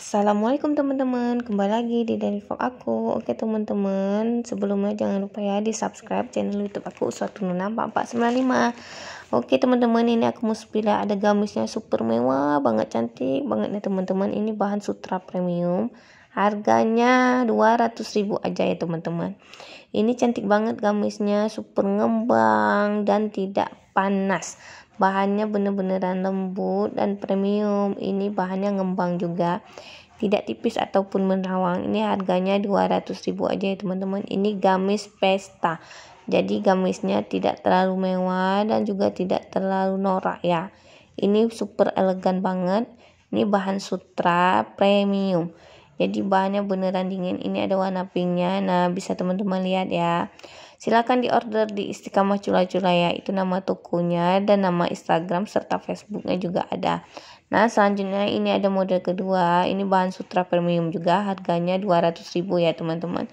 Assalamualaikum teman-teman, kembali lagi di dari vlog aku. Oke teman-teman, sebelumnya jangan lupa ya di subscribe channel YouTube aku suatu Nuna 4495. Oke teman-teman, ini aku mau sepilih ya. ada gamisnya super mewah, banget cantik banget nih teman-teman. Ini bahan sutra premium, harganya 200.000 aja ya teman-teman. Ini cantik banget gamisnya, super ngembang dan tidak panas. Bahannya bener-beneran lembut dan premium. Ini bahannya ngembang juga. Tidak tipis ataupun menawang Ini harganya ribu aja ya teman-teman. Ini gamis pesta. Jadi gamisnya tidak terlalu mewah dan juga tidak terlalu norak ya. Ini super elegan banget. Ini bahan sutra premium jadi bahannya beneran dingin ini ada warna pinknya nah bisa teman-teman lihat ya silahkan di order di istiqamah cula-cula ya itu nama tokonya dan nama instagram serta facebooknya juga ada nah selanjutnya ini ada model kedua ini bahan sutra premium juga harganya 200 ribu ya teman-teman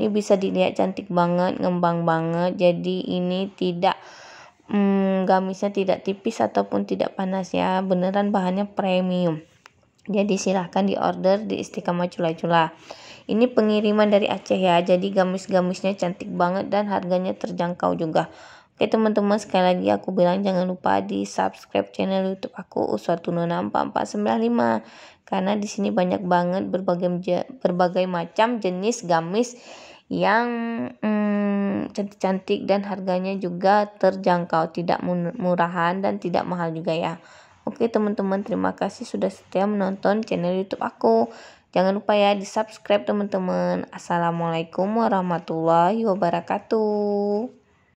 ini bisa dilihat cantik banget ngembang banget jadi ini tidak hmm, gamisnya tidak tipis ataupun tidak panas ya beneran bahannya premium jadi ya, silahkan di order di Istiqamah Cula-Cula. Ini pengiriman dari Aceh ya. Jadi gamis-gamisnya cantik banget dan harganya terjangkau juga. Oke teman-teman sekali lagi aku bilang jangan lupa di subscribe channel YouTube aku Uswatu Nona 4495 karena di sini banyak banget berbagai berbagai macam jenis gamis yang hmm, cantik-cantik hmm, cantik -cantik dan harganya juga terjangkau, tidak murahan dan tidak mahal juga ya. Oke teman-teman, terima kasih sudah setia menonton channel YouTube aku. Jangan lupa ya di subscribe teman-teman. Assalamualaikum warahmatullahi wabarakatuh.